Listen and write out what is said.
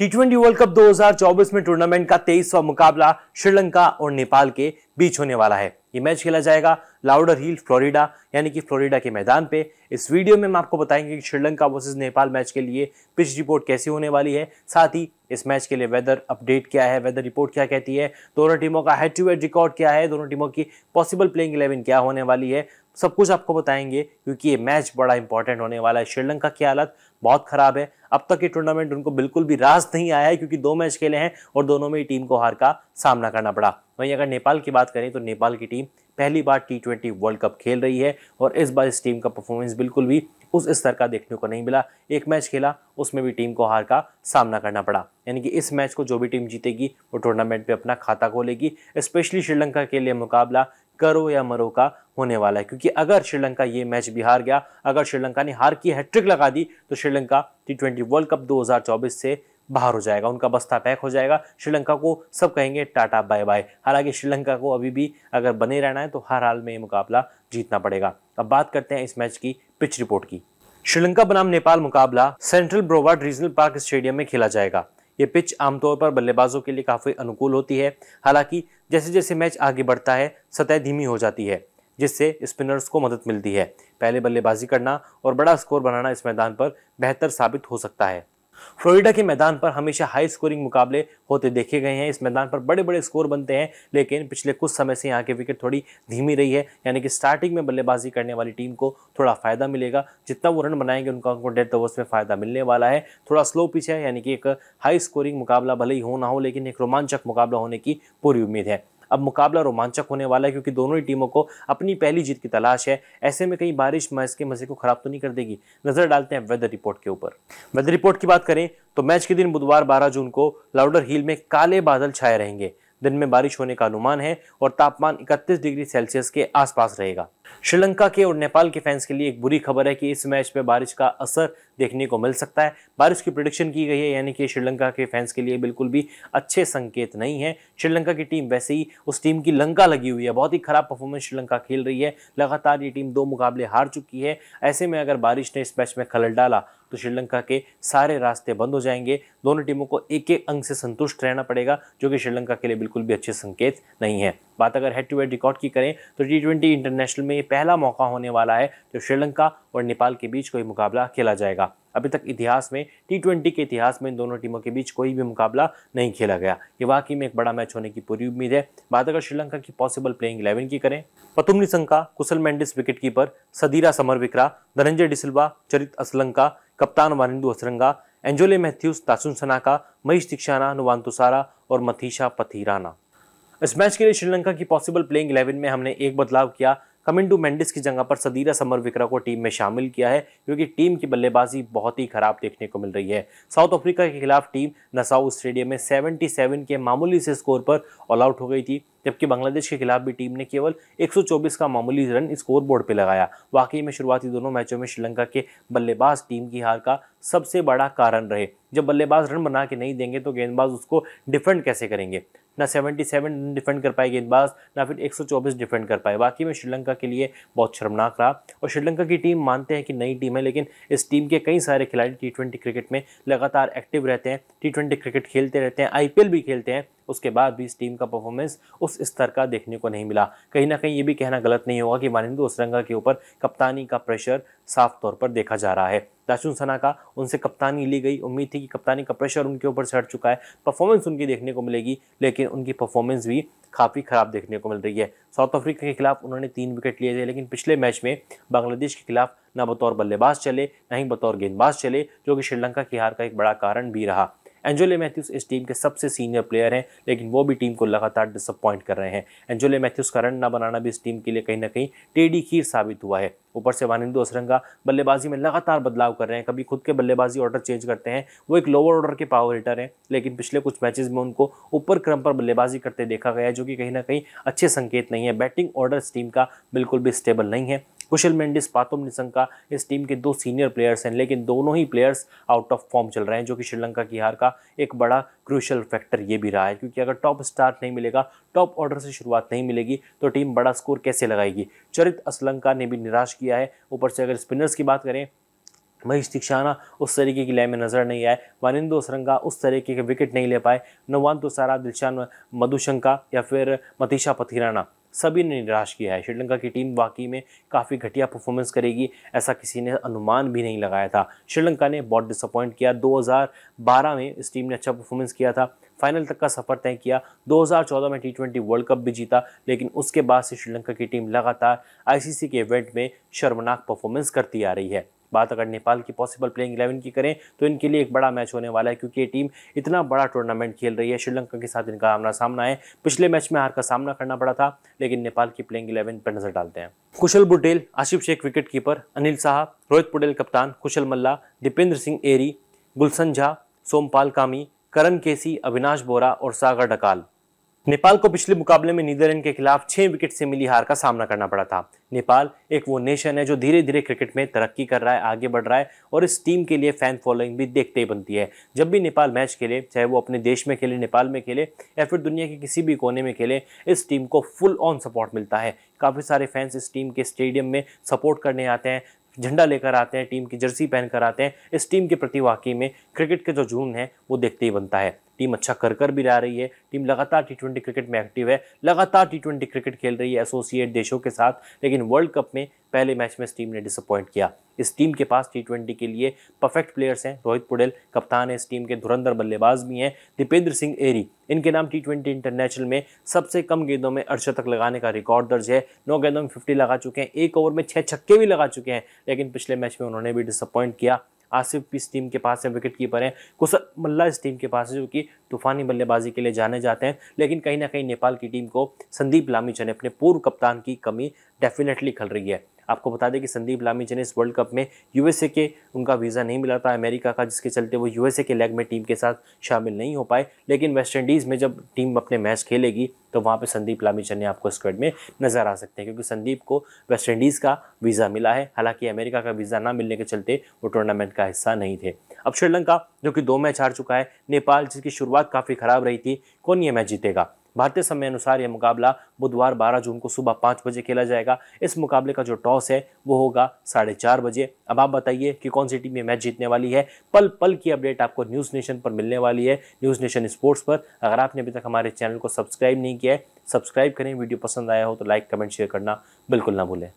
T twenty World Cup 2024 में tournament का तेईसवा मुकाबला श्रीलंका और नेपाल के बीच होने वाला है ये मैच खेला जाएगा लाउडर हिल फ्लोरिडा यानी कि फ्लोरिडा के मैदान पे इस वीडियो में हम आपको बताएंगे कि श्रीलंका वर्सेज नेपाल मैच के लिए पिच रिपोर्ट कैसी होने वाली है साथ ही इस मैच के लिए वेदर अपडेट क्या है वेदर रिपोर्ट क्या कहती है दोनों टीमों का हेड टू हेड रिकॉर्ड क्या है दोनों टीमों की पॉसिबल प्लेइंग इलेवन क्या होने वाली है सब कुछ आपको बताएंगे क्योंकि ये मैच बड़ा इंपॉर्टेंट होने वाला है श्रीलंका की हालत बहुत ख़राब है अब तक ये टूर्नामेंट उनको बिल्कुल भी रास नहीं आया है क्योंकि दो मैच खेले हैं और दोनों में ही टीम को हार का सामना करना पड़ा वहीं अगर नेपाल की बात करें तो नेपाल की टीम पहली बार टी ट्वेंटी वर्ल्ड कप खेल रही है और इस बार इस टीम का परफॉर्मेंस बिल्कुल भी उस स्तर का देखने को नहीं मिला एक मैच खेला उसमें भी टीम को हार का सामना करना पड़ा यानी कि इस मैच को जो भी टीम जीतेगी वो टूर्नामेंट पे अपना खाता खोलेगी स्पेशली श्रीलंका के लिए मुकाबला करो या मरो का होने वाला है क्योंकि अगर श्रीलंका ये मैच भी हार गया अगर श्रीलंका ने हार की हैट्रिक लगा दी तो Sri Lanka T twenty World Cup 2024 से बाहर हो जाएगा उनका बस्ता पैक हो जाएगा श्रीलंका को सब कहेंगे टाटा बाय बाय हालांकि श्रीलंका को अभी भी अगर बने रहना है तो हर हाल में ये मुकाबला जीतना पड़ेगा अब बात करते हैं इस मैच की पिच रिपोर्ट की श्रीलंका बनाम नेपाल मुकाबला Central Broward Regional Park stadium में खेला जाएगा ये पिच आमतौर पर बल्लेबाजों के लिए काफ़ी अनुकूल होती है हालांकि जैसे जैसे मैच आगे बढ़ता है सतह धीमी हो जाती है जिससे स्पिनर्स को मदद मिलती है पहले बल्लेबाजी करना और बड़ा स्कोर बनाना इस मैदान पर बेहतर साबित हो सकता है फ्लोरिडा के मैदान पर हमेशा हाई स्कोरिंग मुकाबले होते देखे गए हैं इस मैदान पर बड़े बड़े स्कोर बनते हैं लेकिन पिछले कुछ समय से यहाँ की विकेट थोड़ी धीमी रही है यानी कि स्टार्टिंग में बल्लेबाजी करने वाली टीम को थोड़ा फायदा मिलेगा जितना वो रन बनाएंगे उनका उनको डेथ ओवर्स में फायदा मिलने वाला है थोड़ा स्लो पिच है यानी कि एक हाई स्कोरिंग मुकाबला भले ही हो ना हो लेकिन एक रोमांचक मुकाबला होने की पूरी उम्मीद है अब मुकाबला रोमांचक होने वाला है क्योंकि दोनों ही टीमों को अपनी पहली जीत की तलाश है ऐसे में कहीं बारिश मैच के मजे को खराब तो नहीं कर देगी नजर डालते हैं वेदर रिपोर्ट के ऊपर वेदर रिपोर्ट की बात करें तो मैच के दिन बुधवार बारह जून को लाउडर हिल में काले बादल छाए रहेंगे दिन में बारिश होने का अनुमान है और तापमान 31 डिग्री सेल्सियस के आसपास रहेगा श्रीलंका के और नेपाल के फैंस के लिए एक बुरी खबर है कि इस मैच में बारिश का असर देखने को मिल सकता है बारिश की प्रोडिक्शन की गई है यानी कि श्रीलंका के फैंस के लिए बिल्कुल भी अच्छे संकेत नहीं है श्रीलंका की टीम वैसे ही उस टीम की लंका लगी हुई है बहुत ही खराब परफॉर्मेंस श्रीलंका खेल रही है लगातार ये टीम दो मुकाबले हार चुकी है ऐसे में अगर बारिश ने इस मैच में खलल डाला तो श्रीलंका के सारे रास्ते बंद हो जाएंगे दोनों टीमों को एक एक अंक से संतुष्ट रहना पड़ेगा जो कि श्रीलंका के लिए बिल्कुल भी अच्छे संकेत नहीं है बात अगर हेड टू हेड रिकॉर्ड की करें तो टी ट्वेंटी इंटरनेशनल में ये पहला मौका होने वाला है जो श्रीलंका और नेपाल के बीच कोई मुकाबला खेला जाएगा अभी तक इतिहास में टी ट्वेंटी के इतिहास में इन दोनों टीमों के बीच कोई भी मुकाबला नहीं खेला गया ये वाकई में एक बड़ा मैच होने की पूरी उम्मीद है बात अगर श्रीलंका की पॉसिबल प्लेइंग इलेवन की करें पतुम निशंका कुशल मेंडिस विकेटकीपर सदीरा समर विक्रा धनंजय डिसल्वा चरित असलंका कप्तान वानिंदु असरंगा एंजोले मैथ्यूस तासुन सनाका महेश दीक्षाना नुवान तुसारा और मथीशा पथीराना इस मैच के लिए श्रीलंका की पॉसिबल प्लेइंग इलेवन में हमने एक बदलाव किया कमिंडू मेंडिस की जगह पर सदीरा समर विक्रा को टीम में शामिल किया है क्योंकि टीम की बल्लेबाजी बहुत ही खराब देखने को मिल रही है साउथ अफ्रीका के खिलाफ टीम नसाउ स्टेडियम में 77 के मामूली से स्कोर पर ऑल आउट हो गई थी जबकि बांग्लादेश के खिलाफ भी टीम ने केवल 124 का मामूली रन स्कोर बोर्ड पर लगाया वाकई में शुरुआती दोनों मैचों में श्रीलंका के बल्लेबाज टीम की हार का सबसे बड़ा कारण रहे जब बल्लेबाज रन बना के नहीं देंगे तो गेंदबाज उसको डिफेंड कैसे करेंगे ना 77 रन डिफेंड कर पाए गेंदबाज ना फिर 124 डिफेंड कर पाए बाकी में श्रीलंका के लिए बहुत शर्मनाक रहा और श्रीलंका की टीम मानते हैं कि नई टीम है लेकिन इस टीम के कई सारे खिलाड़ी टी क्रिकेट में लगातार एक्टिव रहते हैं टी क्रिकेट खेलते रहते हैं आई भी खेलते हैं उसके बाद भी इस टीम का परफॉर्मेंस उस स्तर का देखने को नहीं मिला कहीं ना कहीं ये भी कहना गलत नहीं होगा कि मानिंदो उसरंगा के ऊपर कप्तानी का प्रेशर साफ तौर पर देखा जा रहा है दाशुन सना का उनसे कप्तानी ली गई उम्मीद थी कि कप्तानी का प्रेशर उनके ऊपर चढ़ चुका है परफॉर्मेंस उनकी देखने को मिलेगी लेकिन उनकी परफॉर्मेंस भी काफ़ी ख़राब देखने को मिल रही है साउथ अफ्रीका के खिलाफ उन्होंने तीन विकेट लिए थे लेकिन पिछले मैच में बांग्लादेश के खिलाफ ना बतौर बल्लेबाज चले ना ही बतौर गेंदबाज चले जो कि श्रीलंका की हार का एक बड़ा कारण भी रहा एंजोले मैथ्यूज इस टीम के सबसे सीनियर प्लेयर हैं लेकिन वो भी टीम को लगातार डिसअपॉइंट कर रहे हैं एंजोले मैथ्यूज का रन ना बनाना भी इस टीम के लिए कहीं ना कहीं टेढ़ी खीर साबित हुआ है ऊपर से वानिंदो असरंगा बल्लेबाजी में लगातार बदलाव कर रहे हैं कभी खुद के बल्लेबाजी ऑर्डर चेंज करते हैं वो एक लोअर ऑर्डर के पावर हिटर हैं लेकिन पिछले कुछ मैचेस में उनको ऊपर क्रम पर बल्लेबाजी करते देखा गया है जो कि कहीं ना कहीं अच्छे संकेत नहीं है बैटिंग ऑर्डर इस टीम का बिल्कुल भी स्टेबल नहीं है कुशल मेंडिस पातुम निशंका इस टीम के दो सीनियर प्लेयर्स हैं लेकिन दोनों ही प्लेयर्स आउट ऑफ फॉर्म चल रहे हैं जो कि श्रीलंका की हार का एक बड़ा क्रूशल फैक्टर ये भी रहा है क्योंकि अगर टॉप स्टार नहीं मिलेगा टॉप ऑर्डर से शुरुआत नहीं मिलेगी तो टीम बड़ा स्कोर कैसे लगाएगी चरित असलंका ने भी निराश किया है ऊपर से अगर स्पिनर्स की बात करें महेश दीक्षाना उस तरीके की लय में नज़र नहीं आए वानिंदो सरंगा उस तरीके के विकेट नहीं ले पाए नवान तो सारा दिलशान मधुशंका या फिर मतीशा पथिराना सभी ने निराश किया है श्रीलंका की टीम वाकई में काफ़ी घटिया परफॉर्मेंस करेगी ऐसा किसी ने अनुमान भी नहीं लगाया था श्रीलंका ने बहुत डिसअपॉइंट किया 2012 में इस टीम ने अच्छा परफॉर्मेंस किया था फाइनल तक का सफ़र तय किया 2014 में टी ट्वेंटी वर्ल्ड कप भी जीता लेकिन उसके बाद से श्रीलंका की टीम लगातार आईसीसी के इवेंट में शर्मनाक परफॉर्मेंस करती आ रही है बात अगर नेपाल की पॉसिबल प्लेइंग इलेवन की करें तो इनके लिए एक बड़ा मैच होने वाला है क्योंकि ये टीम इतना बड़ा टूर्नामेंट खेल रही है श्रीलंका के साथ इनका आमना सामना है पिछले मैच में हार का सामना करना पड़ा था लेकिन नेपाल की प्लेइंग इलेवन पर नजर डालते हैं कुशल बुटेल आशिफ शेख विकेट कीपर अनिल शाह रोहित पुटेल कप्तान कुशल मल्ला दीपेंद्र सिंह एरी गुलसन झा सोमपाल कामी करण केसी अविनाश बोरा और सागर डकाल नेपाल को पिछले मुकाबले में नीदरलैंड के खिलाफ छह विकेट से मिली हार का सामना करना पड़ा था नेपाल एक वो नेशन है जो धीरे धीरे क्रिकेट में तरक्की कर रहा है आगे बढ़ रहा है और इस टीम के लिए फैन फॉलोइंग भी देखते ही बनती है जब भी नेपाल मैच खेले चाहे वो अपने देश में खेले नेपाल में खेले या फिर दुनिया के किसी भी कोने में खेले इस टीम को फुल ऑन सपोर्ट मिलता है काफ़ी सारे फैंस इस टीम के स्टेडियम में सपोर्ट करने आते हैं झंडा लेकर आते हैं टीम की जर्सी पहन कर आते हैं इस टीम के प्रति वाकई में क्रिकेट के जो जुनून है वो देखते ही बनता है टीम अच्छा कर कर भी रह रही है टीम लगातार टी ट्वेंटी क्रिकेट में एक्टिव है लगातार टी ट्वेंटी क्रिकेट खेल रही है एसोसिएट देशों के साथ लेकिन वर्ल्ड कप में पहले मैच में इस टीम ने डिसअपॉइंट किया इस टीम के पास टी ट्वेंटी के लिए परफेक्ट प्लेयर्स हैं रोहित पुडेल कप्तान है इस टीम के धुरंधर बल्लेबाज भी हैं दीपेंद्र सिंह एरी इनके नाम टी ट्वेंटी इंटरनेशनल में सबसे कम गेंदों में तक लगाने का रिकॉर्ड दर्ज है नौ गेंदों में फिफ्टी लगा चुके हैं एक ओवर में छः छक्के भी लगा चुके हैं लेकिन पिछले मैच में उन्होंने भी डिसअपॉइंट किया आसिफ इस टीम के पास है विकेट कीपर हैं कुसर मल्ला इस टीम के पास है जो कि तूफानी बल्लेबाजी के लिए जाने जाते हैं लेकिन कहीं ना कहीं नेपाल की टीम को संदीप चने अपने पूर्व कप्तान की कमी डेफिनेटली खल रही है आपको बता दें कि संदीप लामी ने इस वर्ल्ड कप में यूएसए के उनका वीज़ा नहीं मिला था अमेरिका का जिसके चलते वो यूएसए के लेग में टीम के साथ शामिल नहीं हो पाए लेकिन वेस्ट इंडीज़ में जब टीम अपने मैच खेलेगी तो वहाँ पर संदीप लामी चन्ने आपको स्क्वाड में नज़र आ सकते हैं क्योंकि संदीप को वेस्ट इंडीज़ का वीज़ा मिला है हालांकि अमेरिका का वीज़ा ना मिलने के चलते वो टूर्नामेंट का हिस्सा नहीं थे अब श्रीलंका जो कि दो मैच हार चुका है नेपाल जिसकी शुरुआत काफ़ी ख़राब रही थी कौन ये मैच जीतेगा भारतीय समय अनुसार यह मुकाबला बुधवार 12 जून को सुबह पाँच बजे खेला जाएगा इस मुकाबले का जो टॉस है वो होगा साढ़े चार बजे अब आप बताइए कि कौन सी टीम ये मैच जीतने वाली है पल पल की अपडेट आपको न्यूज़ नेशन पर मिलने वाली है न्यूज़ नेशन स्पोर्ट्स पर अगर आपने अभी तक हमारे चैनल को सब्सक्राइब नहीं किया है सब्सक्राइब करें वीडियो पसंद आया हो तो लाइक कमेंट शेयर करना बिल्कुल ना भूलें